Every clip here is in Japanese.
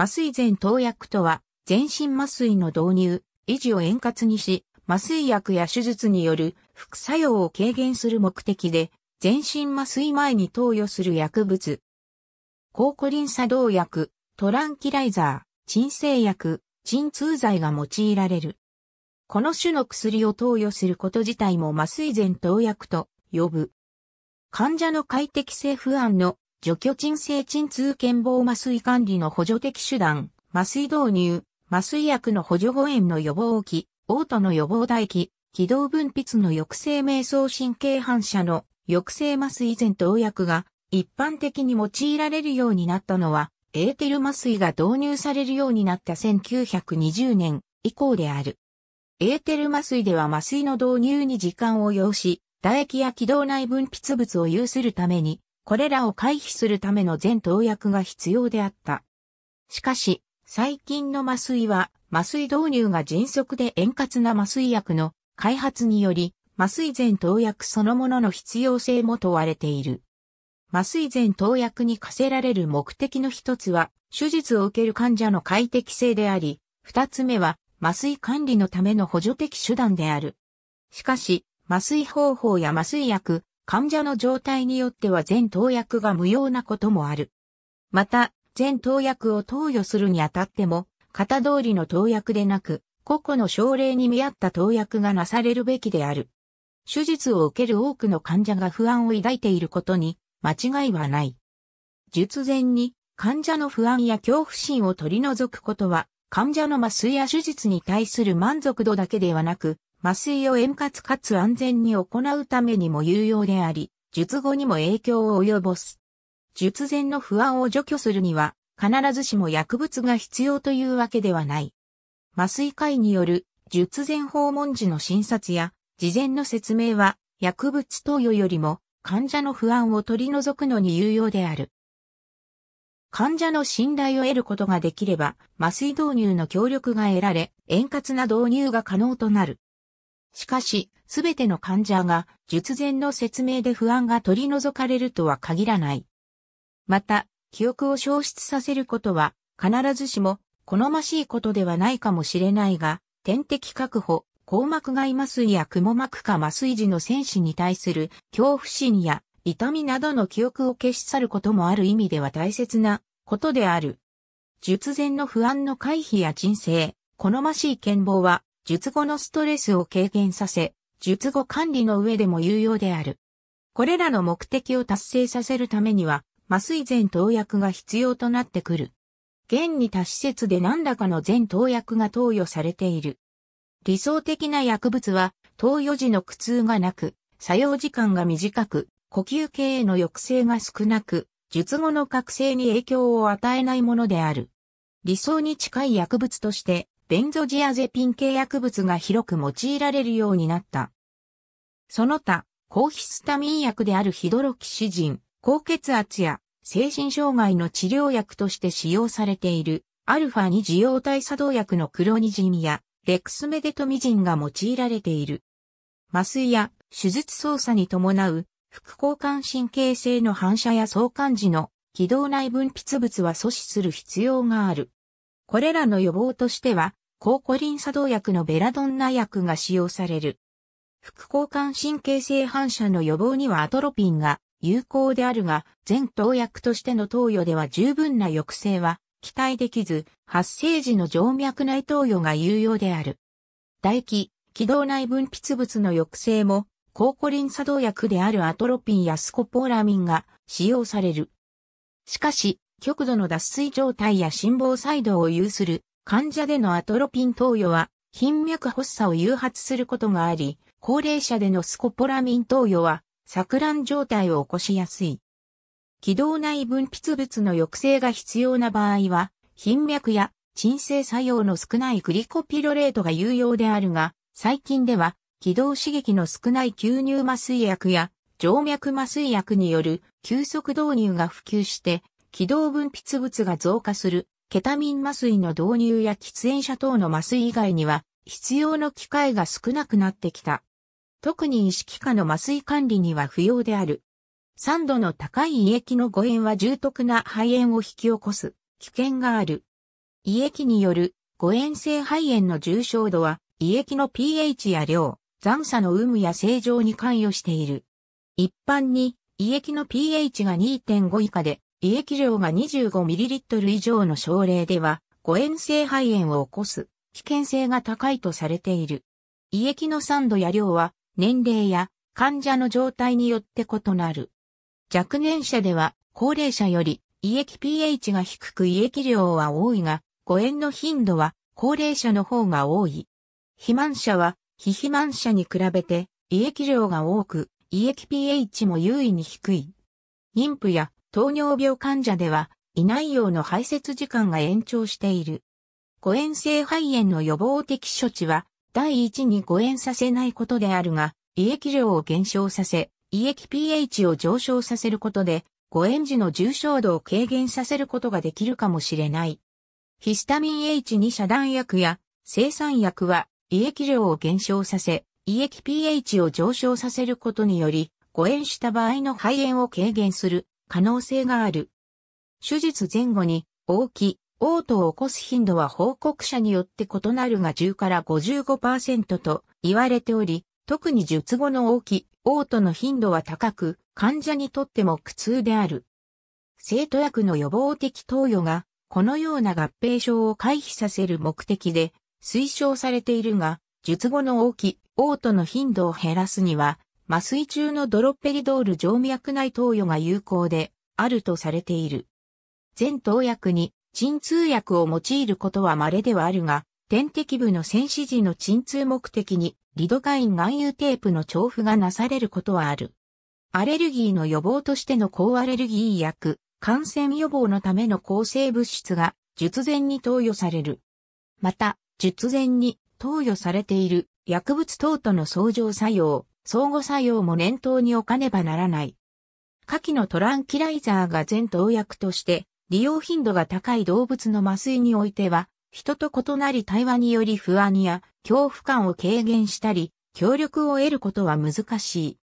麻酔前投薬とは、全身麻酔の導入、維持を円滑にし、麻酔薬や手術による副作用を軽減する目的で、全身麻酔前に投与する薬物。抗コリン作動薬、トランキライザー、鎮静薬、鎮痛剤が用いられる。この種の薬を投与すること自体も麻酔前投薬と呼ぶ。患者の快適性不安の除去鎮静鎮痛健忘麻酔管理の補助的手段、麻酔導入、麻酔薬の補助誤炎の予防期、嘔吐の予防唾液、気道分泌の抑制瞑想神経反射の抑制麻酔前投薬が一般的に用いられるようになったのは、エーテル麻酔が導入されるようになった1920年以降である。エーテル麻酔では麻酔の導入に時間を要し、唾液や気道内分泌物を有するために、これらを回避するための全投薬が必要であった。しかし、最近の麻酔は、麻酔導入が迅速で円滑な麻酔薬の開発により、麻酔全投薬そのものの必要性も問われている。麻酔全投薬に課せられる目的の一つは、手術を受ける患者の快適性であり、二つ目は、麻酔管理のための補助的手段である。しかし、麻酔方法や麻酔薬、患者の状態によっては全投薬が無用なこともある。また、全投薬を投与するにあたっても、型通りの投薬でなく、個々の症例に見合った投薬がなされるべきである。手術を受ける多くの患者が不安を抱いていることに間違いはない。術前に患者の不安や恐怖心を取り除くことは患者の麻酔や手術に対する満足度だけではなく麻酔を円滑かつ安全に行うためにも有用であり、術後にも影響を及ぼす。術前の不安を除去するには、必ずしも薬物が必要というわけではない。麻酔科医による術前訪問時の診察や事前の説明は薬物投与よりも患者の不安を取り除くのに有用である。患者の信頼を得ることができれば麻酔導入の協力が得られ円滑な導入が可能となる。しかし、すべての患者が術前の説明で不安が取り除かれるとは限らない。また、記憶を消失させることは必ずしも好ましいことではないかもしれないが、点滴確保、硬膜外麻酔や蜘蛛膜下麻酔時の戦士に対する恐怖心や痛みなどの記憶を消し去ることもある意味では大切なことである。術前の不安の回避や人生、好ましい健忘は術後のストレスを軽減させ、術後管理の上でも有用である。これらの目的を達成させるためには、麻酔前投薬が必要となってくる。現に多施設で何らかの全投薬が投与されている。理想的な薬物は、投与時の苦痛がなく、作用時間が短く、呼吸系への抑制が少なく、術後の覚醒に影響を与えないものである。理想に近い薬物として、ベンゾジアゼピン系薬物が広く用いられるようになった。その他、抗ヒスタミン薬であるヒドロキシジン、高血圧や精神障害の治療薬として使用されている、アルファ2受容体作動薬のクロニジンやレクスメデトミジンが用いられている。麻酔や手術操作に伴う副交感神経性の反射や相関時の軌道内分泌物は阻止する必要がある。これらの予防としては、抗コリン作動薬のベラドンナ薬が使用される。副交換神経性反射の予防にはアトロピンが有効であるが、全投薬としての投与では十分な抑制は期待できず、発生時の静脈内投与が有用である。唾液、気道内分泌物の抑制も、抗コリン作動薬であるアトロピンやスコポーラミンが使用される。しかし、極度の脱水状態や心房細動を有する患者でのアトロピン投与は、頻脈発作を誘発することがあり、高齢者でのスコポラミン投与は、錯乱状態を起こしやすい。気道内分泌物の抑制が必要な場合は、頻脈や鎮静作用の少ないグリコピロレートが有用であるが、最近では、気道刺激の少ない吸入麻酔薬や、静脈麻酔薬による急速導入が普及して、気道分泌物が増加する、ケタミン麻酔の導入や喫煙者等の麻酔以外には、必要の機会が少なくなってきた。特に意識下の麻酔管理には不要である。酸度の高い胃液の誤嚥は重篤な肺炎を引き起こす危険がある。胃液による誤嚥性肺炎の重症度は胃液の pH や量、残差の有無や正常に関与している。一般に胃液の pH が2.5以下で胃液量が 25ml 以上の症例では、誤嚥性肺炎を起こす危険性が高いとされている。胃液の酸度や量は年齢や患者の状態によって異なる。若年者では高齢者より胃液 pH が低く胃液量は多いが、誤嚥の頻度は高齢者の方が多い。肥満者は非肥満者に比べて胃液量が多く、胃液 pH も優位に低い。妊婦や糖尿病患者では、胃内容の排泄時間が延長している。誤嚥性肺炎の予防的処置は、第一に誤嚥させないことであるが、胃液量を減少させ、胃液 pH を上昇させることで、誤嚥時の重症度を軽減させることができるかもしれない。ヒスタミン H2 遮断薬や生産薬は胃液量を減少させ、胃液 pH を上昇させることにより、誤嚥した場合の肺炎を軽減する可能性がある。手術前後に、大き、い、嘔吐を起こす頻度は報告者によって異なるが10から55%と言われており、特に術後の大き、い、嘔吐の頻度は高く、患者にとっても苦痛である。生徒薬の予防的投与が、このような合併症を回避させる目的で推奨されているが、術後の大き、い、嘔吐の頻度を減らすには、麻酔中のドロッペリドール静脈内投与が有効であるとされている。全投薬に鎮痛薬を用いることは稀ではあるが、点滴部の戦死時の鎮痛目的にリドカイン含有テープの調布がなされることはある。アレルギーの予防としての抗アレルギー薬、感染予防のための抗生物質が術前に投与される。また、術前に投与されている薬物等との相乗作用、相互作用も念頭に置かねばならない。下記のトランキライザーが全投薬として利用頻度が高い動物の麻酔においては、人と異なり対話により不安や恐怖感を軽減したり、協力を得ることは難しい。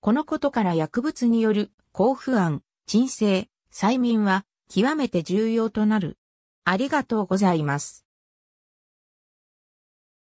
このことから薬物による抗不安、鎮静、催眠は極めて重要となる。ありがとうございます。